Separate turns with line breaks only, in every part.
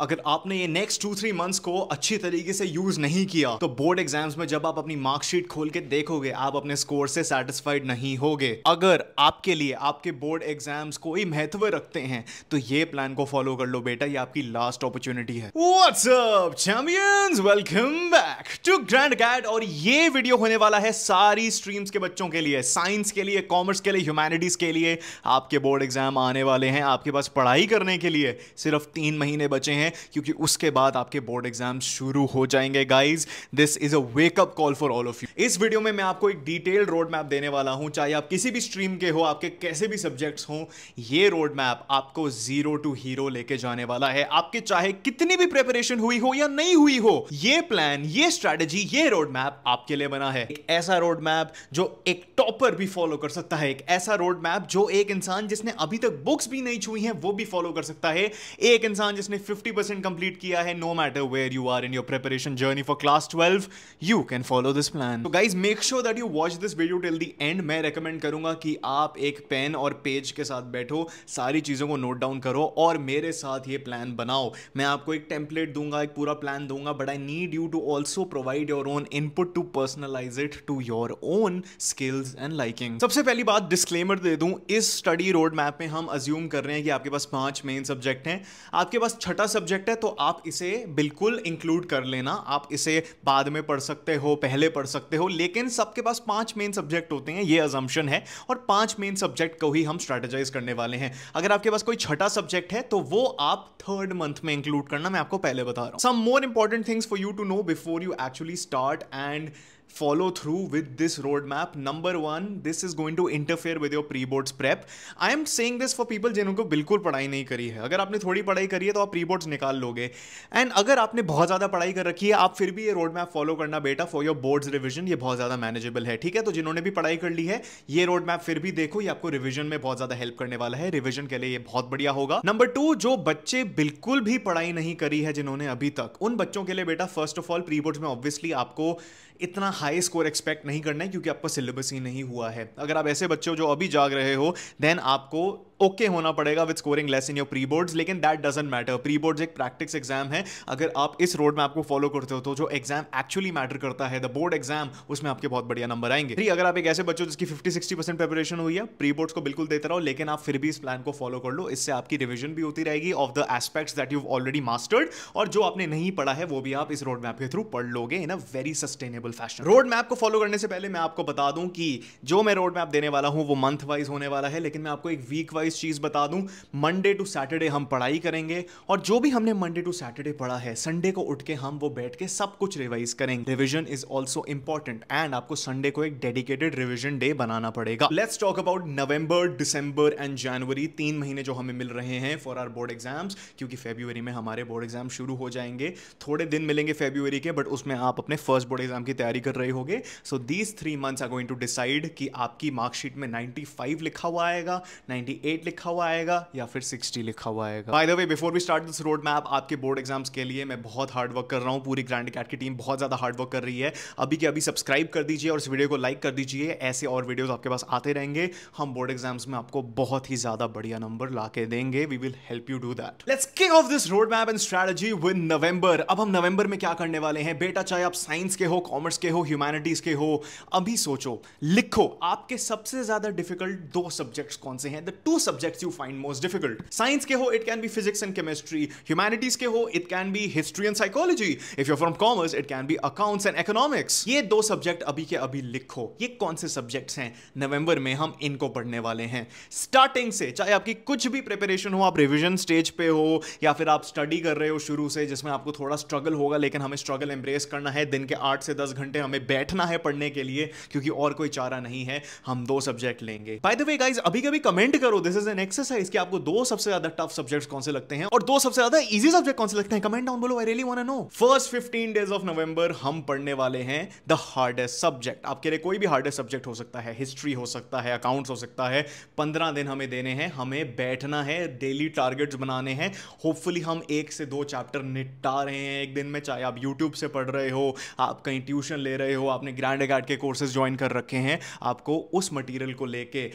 अगर आपने ये नेक्स्ट टू थ्री मंथ्स को अच्छी तरीके से यूज नहीं किया तो बोर्ड एग्जाम्स में जब आप अपनी मार्कशीट खोल के देखोगे आप अपने स्कोर से सेटिस्फाइड नहीं होगे अगर आपके लिए आपके बोर्ड एग्जाम्स कोई महत्व रखते हैं तो ये प्लान को फॉलो कर लो बेटा ये आपकी लास्ट अपॉर्चुनिटी है WhatsApp champions welcome back to grand गैड और ये वीडियो होने वाला है सारी स्ट्रीम्स के बच्चों के लिए साइंस के लिए कॉमर्स के लिए ह्यूमैनिटीज के लिए आपके बोर्ड एग्जाम आने वाले हैं आपके पास पढ़ाई करने के लिए सिर्फ तीन महीने बचे हैं हैं क्योंकि उसके बाद आपके बोर्ड एग्जाम शुरू हो जाएंगे guys this is a wake up call for all of you इस वीडियो में मैं आपको एक डिटेल रोड मैप देने वाला हूं चाहे आप किसी भी स्ट्रीम के हो आपके कैसे भी सब्जेक्ट्स हों ये रोड मैप आपको जीरो टू हीरो लेके जाने वाला है आपके चाहे कितनी भी प्रेपरेशन हुई हो या नहीं हुई हो ये प्लान ये स्ट्रेटेजी ये रोड मैप आपके लिए बना है एक ऐसा रोड मैप जो एक टॉपर भी फॉलो कर सकता है एक ऐसा रोड मैप जो एक इंसान जिसने अभी तक बुक्स भी नहीं छुई हैं वो भी फॉलो कर सकता है एक इंसान जिसने 50 परसेंट कंप्लीट किया है no matter where you are in your preparation journey for class twelve you can follow this plan तो guys make sure that you watch this video till the end मैं रिकमेंड करूंगा कि आप एक pen और page के साथ बैठो सारी चीज़ों को नोट डाउन करो और मेरे साथ ये प्लान बनाओ मैं आपको एक टेम्पलेट दूंगा एक पूरा प्लान दूंगा but I need you to also provide your own input to personalise it to your own skills and liking सबसे पहली बात डिस्क्लेमर दे दूं इस स्टडी रोड मैप में हम अज्यूम कर रहे हैं कि आपके पास पांच मेन सब्जेक्ट हैं आपके पास छठा सब्जेक्ट सब्जेक्ट है तो आप इसे बिल्कुल इंक्लूड कर लेना आप इसे बाद में पढ़ सकते हो पहले पढ़ सकते हो लेकिन सबके पास पांच मेन सब्जेक्ट होते हैं ये अजम्पन है और पांच मेन सब्जेक्ट को ही हम स्ट्रेटेजाइज करने वाले हैं अगर आपके पास कोई छठा सब्जेक्ट है तो वो आप थर्ड मंथ में इंक्लूड करना मैं आपको पहले बता रहा हूँ some more important things for you to know before you actually start and follow through with this roadmap. Number one, this is going to interfere with your pre-boards prep. I am saying this for people जिनको बिल्कुल पढ़ाई नहीं करी है अगर आपने थोड़ी पढ़ाई करी है तो आप प्री बोर्ड्स निकाल लोगे एंड अगर आपने बहुत ज़्यादा पढ़ाई कर रखी है आप फिर भी ये रोड मैप फॉलो करना बेटा फॉर योर बोर्ड्स रिविजन ये बहुत ज़्यादा मैनेजेबल है ठीक है तो जिन्होंने भी पढ़ाई कर ली है ये रोड मैप फिर भी देखो ये आपको रिविजन में बहुत ज़्यादा हेल्प करने वाला है रिविजन के लिए ये बहुत बढ़िया होगा नंबर टू जो बच्चे बिल्कुल भी पढ़ाई नहीं करी है जिन्होंने अभी तक उन बच्चों के लिए बेटा first of all pre boards में ऑब्वियसली आपको इतना हाई स्कोर एक्सपेक्ट नहीं करना है क्योंकि आपका सिलेबस ही नहीं हुआ है अगर आप ऐसे बच्चे हो जो अभी जाग रहे हो देन आपको ओके okay होना पड़ेगा with scoring less in your pre boards लेकिन that doesn't matter pre boards एक प्रैक्टिस एग्जाम है अगर आप इस रोड में आपको फॉलो करते हो तो जो एग्जाम एक्चुअली मैटर करता है द बोर्ड एग्जाम उसमें आपके बहुत बढ़िया नंबर आएंगे थ्री अगर आप एक ऐसे बच्चों जिसकी फिफ्टी सिक्सटी परसेंट प्रिपरेशन हुई है प्री बोर्ड्स को बिल्कुल देते रहो लेकिन आप फिर भी इस प्लान को फॉलो कर लो इससे आपकी रिविजन भी होती रहेगी of the aspects that you already mastered और जो आपने नहीं पढ़ा है वो भी आप इस रोड मैप के थ्रू पढ़ लोगे in a very sustainable fashion road map को फॉलो करने से पहले मैं आपको बता दूं कि जो मैं रोड मैप देने वाला हूं वो मंथ वाइज होने वाला है लेकिन मैं आपको एक वीक वाइज वाइज चीज़ बता दूं मंडे टू सैटरडे हम पढ़ाई करेंगे और जो भी हमने मंडे टू सैटरडे पढ़ा है संडे को उठ के हम वो बैठ के सब कुछ रिवाइज करेंगे revision is also important and आपको संडे को एक डेडिकेटेड रिविजन डे बनाना पड़ेगा let's talk about November December and January तीन महीने जो हमें मिल रहे हैं फॉर आर बोर्ड एग्जाम्स क्योंकि फेब्रुवरी में हमारे बोर्ड एग्जाम शुरू हो जाएंगे थोड़े दिन मिलेंगे फेब्रुवरी के बट उसमें आप अपने फर्स्ट बोर्ड एग्जाम की तैयारी कर रहे होगे so these three months are going to decide कि आपकी मार्कशीट में 95 लिखा हुआ आएगा 98 एट लिखा हुआ आएगा या फिर 60 लिखा हुआ आएगा by the way before we start this road map आपके बोर्ड एग्जाम्स के लिए मैं बहुत हार्ड वर्क कर रहा हूँ पूरी ग्रैंड कैट की टीम बहुत ज़्यादा हार्ड वर्क कर रही है अभी के अभी सब्सक्राइब कर दीजिए और इस वीडियो को लाइक कर दीजिए ऐसे और वीडियोज़ आपके पास आते रहेंगे हम बोर्ड एग्जाम्स में आपको बहुत ही ज़्यादा बढ़िया नंबर ला देंगे we will help you do that let's किंग off this road map and strategy with November अब हम नवंबर में क्या करने वाले हैं बेटा चाहे आप साइंस के हो कॉमर्स के हो ह्यूमैनिटीज़ के हो अभी सोचो लिखो आपके सबसे ज़्यादा डिफिकल्ट दो सब्जेक्ट्स कौन से हैं the two subjects you find most difficult science के हो it can be physics and chemistry humanities के हो it can be history and psychology if you from commerce it can be accounts and economics ये दो subject अभी के अभी लिखो ये कौन से सब्जेक्ट्स हैं नवंबर में हम इनको पढ़ने वाले हैं स्टार्टिंग से चाहे आपकी कुछ भी प्रिपरेशन हो आप रिविजन स्टेज पे हो या फिर आप स्टडी कर रहे हो शुरू से जिसमें आपको थोड़ा स्ट्रगल होगा लेकिन हमें स्ट्रगल एम्ब्रेस करना है दिन के आठ से दस घंटे हमें बैठना है पढ़ने के लिए क्योंकि और कोई चारा नहीं है हम दो सब्जेक्ट लेंगे बाय द वे गाइज अभी कभी कमेंट करो this this is an exercise कि आपको दो सबसे ज्यादा टफ सब्जेक्ट्स कौन से लगते हैं और दो सबसे ज्यादा इजी सब्जेक्ट कौन से लगते हैं कमेंट डाउन बोलो I really want to know first 15 days of November हम पढ़ने वाले हैं द हार्डेस्ट सब्जेक्ट आपके लिए कोई भी हार्डेस्ट सब्जेक्ट हो सकता है हिस्ट्री हो सकता है अकाउंट्स हो सकता है 15 दिन हमें देने हैं हमें बैठना है डेली टारगेट्स बनाने हैं होपफुली हम एक से दो चैप्टर निपटा रहे हैं एक दिन में चाहे आप यूट्यूब से पढ़ रहे हो आप कहीं ट्यूशन ले रहे हो आपने ग्रैंड अगैड के कोर्सेज ज्वाइन कर रखे हैं आपको उस मटीरियल को लेके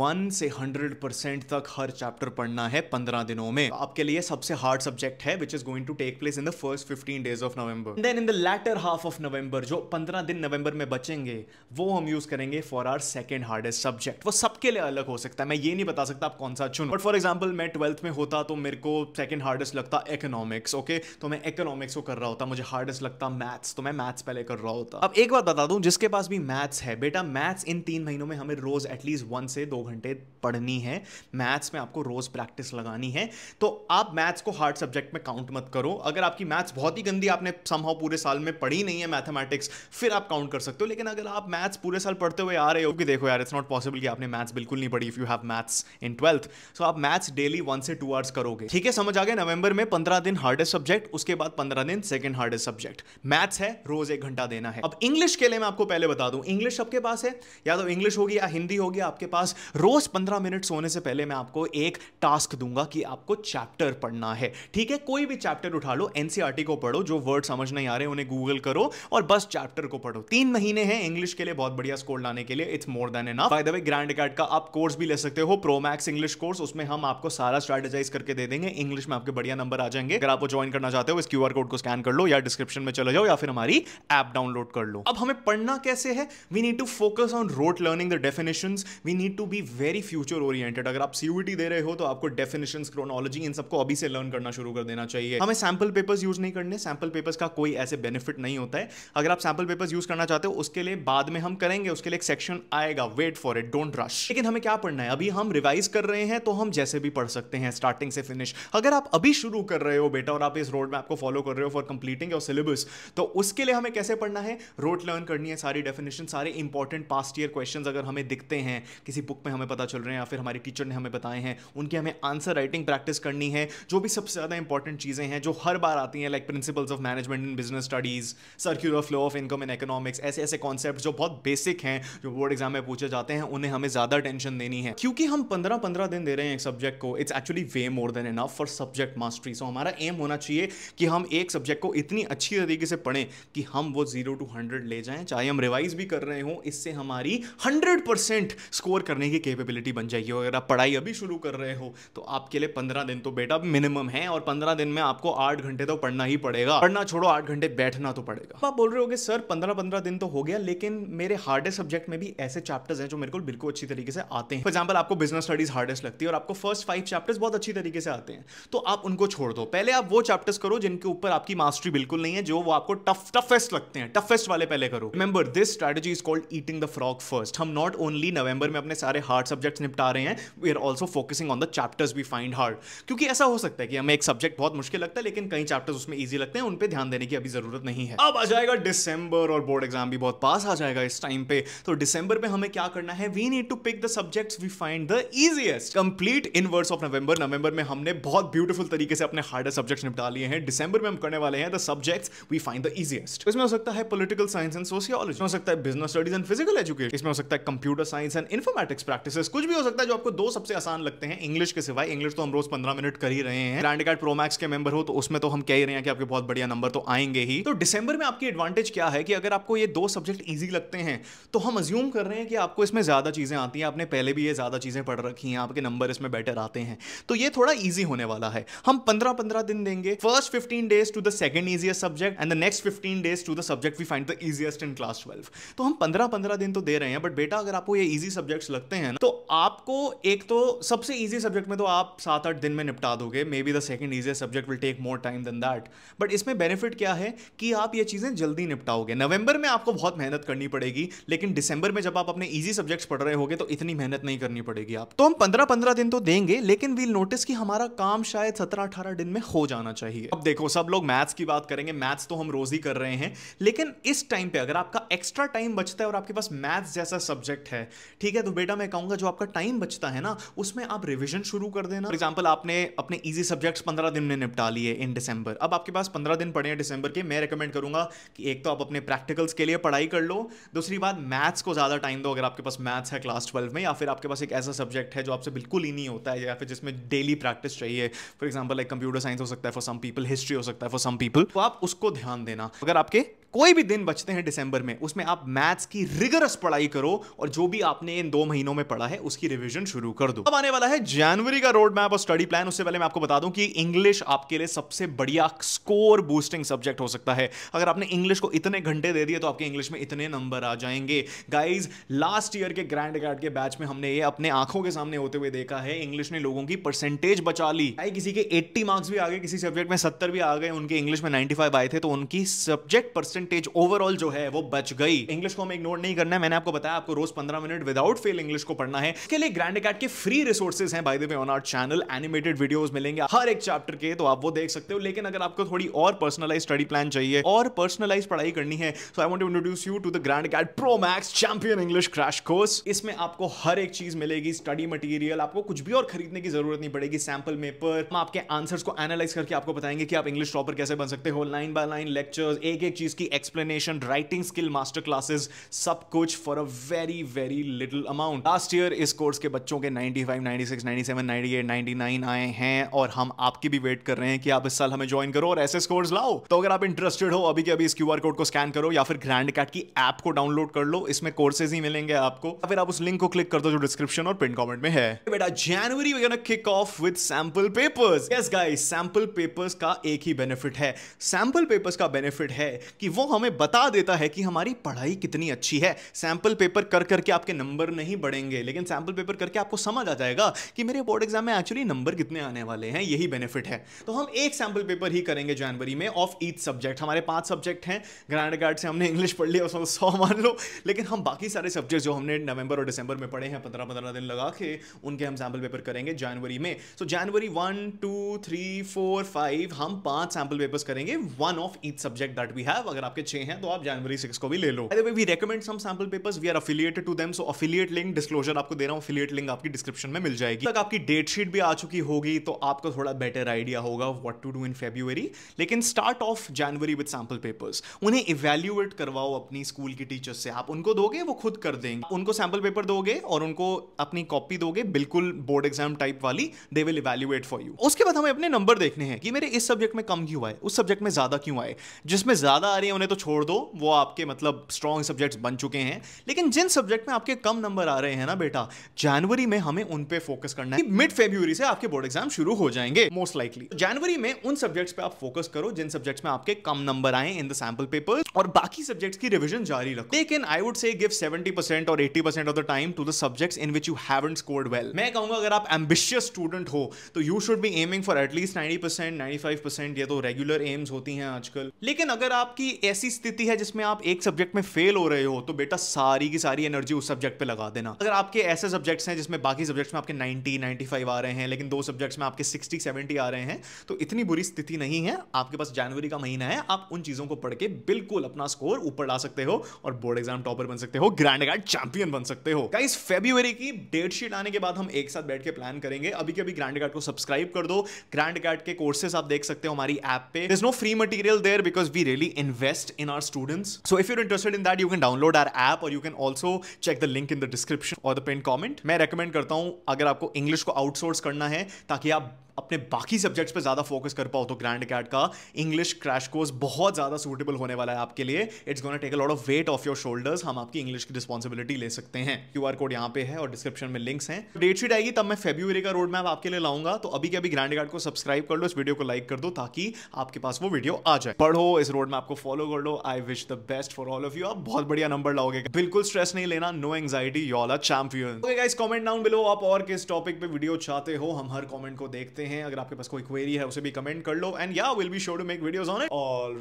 वन से हंड्रेड परसेंट परसेंट तक हर चैप्टर पढ़ना है पंद्रह दिनों में आपके लिए सबसे हार्ड सब्जेक्ट है which is going to take place in the first fifteen days of November then in the latter half of November जो पंद्रह दिन नवंबर में बचेंगे वो हम यूज करेंगे for our second hardest subject वो सबके लिए अलग हो सकता है मैं ये नहीं बता सकता आप कौन सा चुन बट फॉर एग्जाम्पल मैं ट्वेल्थ में होता तो मेरे को सेकेंड हार्डेस्ट लगता इकोनॉमिक्स ओके okay? तो मैं इकोनॉमिक्स को कर रहा होता मुझे हार्डेस्ट लगता मैथ्स तो मैं मैथ्स पहले कर रहा होता अब एक बात बता दूं जिसके पास भी मैथ्स है बेटा मैथ्स इन तीन महीनों में हमें रोज एटलीस्ट वन से दो घंटे पढ़नी है मैथ्स में आपको रोज़ प्रैक्टिस लगानी है तो आप मैथ्स को हार्ड सब्जेक्ट में काउंट मत करो अगर आपकी मैथ्स बहुत ही गंदी आपने समहाउ पूरे साल में पढ़ी नहीं है मैथमेटिक्स फिर आप काउंट कर सकते हो लेकिन अगर आप मैथ्स पूरे साल पढ़ते हुए आ रहे हो कि देखो यार इट्स नॉट पॉसिबल कि आपने मैथ्स बिल्कुल नहीं पढ़ी if you have maths in twelfth so आप मैथ्स डेली वन से टू आवर्स करोगे ठीक है समझ आ गया नवंबर में पंद्रह दिन हार्डेस्ट सब्जेक्ट उसके बाद पंद्रह दिन सेकेंड हार्डेस्ट सब्जेक्ट मैथ्स है रोज एक घंटा देना है अब इंग्लिश के लिए मैं आपको पहले बता दूं इंग्लिश सबके पास है या तो इंग्लिश होगी या हिंदी होगी आपके पास रोज पंद्रह मिनट सोने से पहले मैं आपको एक टास्क दूंगा कि आपको चैप्टर पढ़ना है ठीक है कोई भी चैप्टर उठा लो एनसीआरटी e को पढ़ो जो वर्ड समझ नहीं आ रहे उन्हें गूगल करो और बस चैप्टर को पढ़ो तीन महीने हैं इंग्लिश के लिए बहुत बढ़िया स्कोर लाने के लिए it's more than enough by the way grand एकेड का आप कोर्स भी ले सकते हो प्रोमैक्स इंग्लिश कोर्स उसमें हम आपको सारा स्ट्रेटेजाइज करके दे देंगे इंग्लिश में आपके बढ़िया नंबर आ जाएंगे अगर आप ज्वाइन करना चाहते हो इस क्यू कोड को स्कैन कर लो या डिस्क्रिप्शन में चले जाओ या फिर हमारी ऐप डाउनलोड कर लो अब हमें पढ़ना कैसे है we need to focus on rote learning the definition we need to be very future oriented but अगर आप सीयूटी दे रहे हो तो आपको डेफिनेशन क्रोनोलॉजी इन सबको अभी से लर्न करना शुरू कर देना चाहिए हमें सैम्पल पेपर्स यूज नहीं करने सैम्पल पेपर्स का कोई ऐसे बेनिफिट नहीं होता है अगर आप सैम्पल पेपर्स यूज करना चाहते हो उसके लिए बाद में हम करेंगे उसके लिए एक सेक्शन आएगा wait for it don't rush लेकिन हमें क्या पढ़ना है अभी हम रिवाइज कर रहे हैं तो हम जैसे भी पढ़ सकते हैं स्टार्टिंग से फिनिश अगर आप अभी शुरू कर रहे हो बेटा और आप इस रोड में आपको फॉलो कर रहे हो फॉर कंप्लीटिंग योर सिलेबस तो उसके लिए हमें कैसे पढ़ना है रोड लर्न करनी है सारी डेफिनेशन सारे इंपॉर्टेंट पास्ट ईयर क्वेश्चन अगर हमें दिखते हैं किसी बुक में हमें पता चल रहे हैं या फिर हमारी टीचर टीचर ने हमें बताए हैं उनकी हमें आंसर राइटिंग प्रैक्टिस करनी है जो भी सबसे ज़्यादा इंपॉर्टेंट चीज़ें हैं जो हर बार आती हैं like principles of management in business studies circular flow of income in economics ऐसे ऐसे कॉन्सेप्ट जो बहुत बेसिक हैं जो बोर्ड एग्जाम में पूछे जाते हैं उन्हें हमें ज़्यादा टेंशन देनी है क्योंकि हम पंद्रह पंद्रह दिन दे रहे हैं एक सब्जेक्ट को it's actually way more than enough for subject mastery so हमारा एम होना चाहिए कि हम एक सब्जेक्ट को इतनी अच्छी तरीके से पढ़ें कि हम वो जीरो टू हंड्रेड ले जाएं चाहे हम रिवाइज भी कर रहे हों इससे हमारी हंड्रेड परसेंट स्कोर करने की कैपेबिलिटी बन जाएगी अगर आप पढ़ाई अभी शुरू कर रहे हो तो आपके लिए पंद्रह दिन तो बेटा मिनिमम है और पंद्रह दिन में आपको आठ घंटे तो पढ़ना ही पड़ेगा पढ़ना छोड़ो आठ घंटे बैठना तो पड़ेगा आप बोल रहे हो सर पंद्रह पंद्रह दिन तो हो गया लेकिन मेरे हार्डेस्ट सब्जेक्ट में भी ऐसे चैप्टर्स हैं जो मेरे को बिल्कुल अच्छी तरीके से आते हैं फॉर एग्जाम्पल आपको बिजनेस स्टडीज हार्डेस्ट लगती है और आपको फर्स्ट फाइव चैप्टर्स बहुत अच्छी तरीके से आते हैं तो आप उनको छोड़ दो पहले आप वो चैप्टर्स करो जिनके ऊपर आपकी मास्टरी बिल्कुल नहीं है जो वो आपको टफ टफेस्ट लगते हैं टफेस्ट वाले पहले करो remember this strategy is called eating the frog first हम नॉट ओनली नवंबर में अपने सारे हार्ड सब्जेक्ट्स निपटा रहे हैं we are also focusing on the chapters we find hard क्योंकि ऐसा हो सकता है कि हमें एक सब्जेक्ट बहुत मुश्किल लगता है लेकिन कई चैप्टर्स उसमें ईजी लगते हैं उन पर ध्यान देने की अभी जरूरत नहीं है अब आ जाएगा डिसंबर और बोर्ड एग्जाम भी बहुत पास आ जाएगा इस टाइम पे तो डिसंबर में हमें क्या करना है we need to pick the subjects we find the easiest complete in inverse of November नवंबर में हमने बहुत ब्यूटीफुल तरीके से अपने हार्डर सब्जेक्ट्स निपटा लिए हैं डिसंबर में हम करने वाले हैं the subjects we find the easiest इसमें हो सकता है पोलिटिकल साइंस एंड सोशियोलॉजी हो सकता है business studies and physical education इसमें हो सकता है computer science and informatics practice कुछ भी हो सकता है जो आपको दो सबसे आसान लगते हैं इंग्लिश के सिवाय इंग्लिश तो हम रोज पंद्रह मिनट कर ही रहे हैं ग्रैंड कार्ड प्रोमैक्स के मेंबर हो तो उसमें तो हम कह ही रहे हैं कि आपके बहुत बढ़िया नंबर तो आएंगे ही तो डिसंबर में आपकी एडवांटेज क्या है कि अगर आपको ये दो सब्जेक्ट ईजी लगते हैं तो हम अज्यूम कर रहे हैं कि आपको इसमें ज़्यादा चीज़ें आती हैं आपने पहले भी ये ज़्यादा चीज़ें पढ़ रखी हैं आपके नंबर इसमें बेटर आते हैं तो ये थोड़ा ईजी होने वाला है हम पंद्रह पंद्रह दिन देंगे first fifteen days to the second easiest subject and the next fifteen days to the subject we find the easiest in class twelve तो हम पंद्रह पंद्रह दिन तो दे रहे हैं बट बेटा अगर आपको ये ईजी सब्जेक्ट्स लगते हैं ना तो आपको एक एक तो सबसे ईजी सब्जेक्ट में तो आप सात आठ दिन में निपटा दोगे maybe the second easiest subject will take more time than that but इसमें बेनिफिट क्या है कि आप ये चीज़ें जल्दी निपटाओगे नवंबर में आपको बहुत मेहनत करनी पड़ेगी लेकिन दिसंबर में जब आप अपने ईजी सब्जेक्ट्स पढ़ रहे होगे तो इतनी मेहनत नहीं करनी पड़ेगी आप तो हम पंद्रह पंद्रह दिन तो देंगे लेकिन वील नोटिस कि हमारा काम शायद सत्रह अठारह दिन में हो जाना चाहिए अब देखो सब लोग मैथ्स की बात करेंगे मैथ्स तो हम रोज ही कर रहे हैं लेकिन इस टाइम पर अगर आपका एक्स्ट्रा टाइम बचता है और आपके पास मैथ्स जैसा सब्जेक्ट है ठीक है तो बेटा मैं कहूँगा जो आपका टाइम बचता है ना ना उसमें आप रिविजन शुरू कर देना एग्जाम्पल आपने अपने ईजी सब्जेक्ट्स पंद्रह दिन में निपटा लिए इन डिसंबर अब आपके पास पंद्रह दिन पड़े हैं डिसंबर के मैं रिकमेंड करूंगा कि एक तो आप अपने प्रैक्टिकल्स के लिए पढ़ाई कर लो दूसरी बात मैथ्स को ज़्यादा टाइम दो अगर आपके पास मैथ्स है क्लास ट्वेल्व में या फिर आपके पास एक ऐसा सब्जेक्ट है जो आपसे बिल्कुल ही नहीं होता है या फिर जिसमें डेली प्रैक्टिस चाहिए for example like computer science हो सकता है फॉर सम पीपल हिस्ट्री हो सकता है फॉर सम पीपल तो आप उसको ध्यान देना अगर आपके कोई भी दिन बचते हैं दिसंबर में उसमें आप मैथ्स की रिगरस पढ़ाई करो और जो भी आपने इन दो महीनों में पढ़ा है उसकी रिविजन शुरू कर दो अब आने वाला है जनवरी का रोड मैप और स्टडी प्लान उससे पहले मैं आपको बता दूं कि इंग्लिश आपके लिए सबसे बढ़िया स्कोर बूस्टिंग सब्जेक्ट हो सकता है अगर आपने इंग्लिश को इतने घंटे दे दिए तो आपके इंग्लिश में इतने नंबर आ जाएंगे गाइज लास्ट ईयर के ग्रैंड गार्ड के बैच में हमने ये अपने आंखों के सामने होते हुए देखा है इंग्लिश ने लोगों की परसेंटेज बचा ली किसी के एट्टी मार्क्स भी आ गए किसी सब्जेक्ट में सत्तर भी आ गए उनके इंग्लिश में नाइन्टी आए थे तो उनकी सब्जेक्ट परसेंट परसेंटेज ओवरऑल जो है वो बच गई इंग्लिश को हमें इग्नोर नहीं करना है मैंने आपको बताया आपको रोज पंद्रह मिनट विदाउट फेल इंग्लिश को पढ़ना है इसके लिए ग्रैंड अकेट के फ्री रिसोर्सेज हैं by the way on our channel animated videos मिलेंगे हर एक चैप्टर के तो आप वो देख सकते हो लेकिन अगर आपको थोड़ी और पर्सनलाइज स्टडी प्लान चाहिए और पर्सनलाइज पढ़ाई करनी है so I want introduce you to the grand अकेट pro max champion English crash course इसमें आपको हर एक चीज मिलेगी स्टडी मटीरियल आपको कुछ भी और खरीदने की जरूरत नहीं पड़ेगी सैंपल पेपर हम आपके आंसर्स को एनालाइज करके आपको बताएंगे कि आप इंग्लिश टॉपर कैसे बन सकते हो लाइन बाय लाइन लेक्चर्स एक एक चीज की explanation, writing skill master classes सब कुछ for a very very little amount last year इस कोर्स के बच्चों के 95, 96, 97, 98, 99 आए हैं और हम आपकी भी वेट कर रहे हैं कि आप इस साल हमें ज्वाइन करो और ऐसे स्कोर्स लाओ तो अगर आप इंटरेस्टेड हो अभी के अभी इस क्यू कोड को स्कैन करो या फिर ग्रैंड कैट की ऐप को डाउनलोड कर लो इसमें कोर्सेज ही मिलेंगे आपको या फिर आप उस लिंक को क्लिक कर दो जो डिस्क्रिप्शन और पिन कॉमेंट में है बेटा January we kick off with sample papers guys sample papers का एक ही बेनिफिट है सैंपल पेपर्स का बेनिफिट है कि वो हमें बता देता है कि हमारी पढ़ाई कितनी अच्छी है सैंपल पेपर कर करके आपके नंबर नहीं बढ़ेंगे लेकिन सैंपल पेपर करके आपको समझ आ जाएगा कि मेरे बोर्ड एग्जाम में एक्चुअली नंबर कितने आने वाले हैं यही बेनिफिट है तो हम एक सैंपल पेपर ही करेंगे जनवरी में ऑफ ईच सब्जेक्ट हमारे पांच सब्जेक्ट हैं ग्रैंड गार्ड से हमने इंग्लिश पढ़ लिया उसमें सौ मान लो लेकिन हम बाकी सारे सब्जेक्ट जो हमने नवंबर और दिसंबर में पढ़े हैं पंद्रह पंद्रह दिन लगा के उनके हम सैंपल पेपर करेंगे जनवरी में so January one two three four five हम पांच सैंपल पेपर्स करेंगे one of each subject that we have अगर आपके छः हैं तो आप जनवरी सिक्स को भी ले लो we recommend some sample papers we are affiliated to them so affiliate link disclosure आपको दे रहा हूँ अफिलियट लिंक आपकी डिस्क्रिप्शन में मिल जाएगी तक आपकी डेट शीट भी आ चुकी होगी तो आपको थोड़ा बेटर आइडिया होगा what to do in February लेकिन start off January with sample papers उन्हें इवेल्युएट करवाओ अपनी स्कूल की टीचर से आप उनको दोगे वो खुद कर देंगे उनको सैम्पल पेपर दोगे और उनको अपनी कॉपी दोगे बिल्कुल बोर्ड एग्जाम टाइप वाली they will evaluate for you उसके बाद हमें अपने नंबर देखने हैं कि मेरे इस सब्जेक्ट में कम क्यों आए उस सब्जेक्ट में ज्यादा क्यों आए जिसमें ज्यादा आ रही है उन्हें तो छोड़ दो वो आपके मतलब स्ट्रॉन्ग सब्जेक्ट्स बन चुके हैं लेकिन जिन सब्जेक्ट में आपके कम नंबर आ रहे हैं ना बेटा जनवरी में हमें उन पे फोकस करना है मिड फेब्रुवरी से आपके बोर्ड एग्जाम शुरू हो जाएंगे मोस्ट लाइकली जनवरी में उन सब्जेक्ट्स पे आप फोकस करो जिन सब्जेक्ट्स में आपके कम नंबर आए इन द सैम्पल पेपर और बाकी सब्जेक्ट्स की रिविजन जारी रखो लेकिन आई वुड से गिव 70% और 80% of the time to the subjects in which you have scored well मैं कहूंगा अगर आप एम्बिशियस स्टूडेंट हो तो you should be aiming for at least percent five percent ये तो रेगुलर एम्स होती हैं आजकल लेकिन अगर आपकी ऐसी स्थिति है जिसमें आप एक सब्जेक्ट में फेल हो रहे हो तो बेटा सारी की सारी एनर्जी उस सब्जेक्ट पे लगा देना अगर आपके ऐसे सब्जेक्ट्स हैं जिसमें बाकी सब्जेक्ट्स में आपके 90 95 आ रहे हैं लेकिन दो सब्जेक्ट्स में आपके 60 70 आ रहे हैं तो इतनी बुरी स्थिति नहीं है आपके पास जनवरी का महीना है आप उन चीज़ों को पढ़ के बिल्कुल अपना स्कोर ऊपर ला सकते हो और बोर्ड एग्जाम टॉपर बन सकते हो ग्रैंड गार्ड चैंपियन बन सकते हो गाइस फेब्रुवरी की डेट शीट आने के बाद हम एक साथ बैठ के प्लान करेंगे अभी के अभी ग्रैंड गार्ड को सब्सक्राइब कर दो ग्रैंड गार्ड के कोर्सेस आप देख सकते हो हमारी ऐप पे is no free material there because we really invest invest in our students. So if you're interested in that, you can download our app or you can also check the link in the description or the pinned comment. मैं recommend करता हूँ अगर आपको English को outsource करना है ताकि आप अपने बाकी सब्जेक्ट्स पे ज़्यादा फोकस कर पाओ तो ग्रैंड कैट का इंग्लिश क्रैश कोर्स बहुत ज़्यादा सूटेबल होने वाला है आपके लिए it's gonna take a lot of weight off your shoulders हम आपकी इंग्लिश की रिस्पॉन्सिबिलिटी ले सकते हैं क्यू आर कोड यहाँ पे है और डिस्क्रिप्शन में लिंक्स हैं डेट शीट आएगी तब मैं फेब्रुवरी का रोड मैप आपके लिए लाऊंगा तो अभी के अभी ग्रैंड कार्ड को सब्सक्राइब कर लो इस वीडियो को लाइक कर दो ताकि आपके पास वो वीडियो आ जाए पढ़ो इस रोड मैप को फॉलो कर लो I wish the best for all of you आप बहुत बढ़िया नंबर लाओगे बिल्कुल स्ट्रेस नहीं लेना no anxiety you all are champion okay guys comment down below आप और किस टॉपिक पे वीडियो चाहते हो हम हर कमेंट को देखते हैं हैं अगर आपके पास कोई क्वेरी है उसे भी कमेंट कर लो एंड या will be sure to make video on it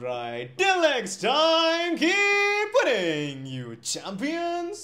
right till next time की यू चैंपियंस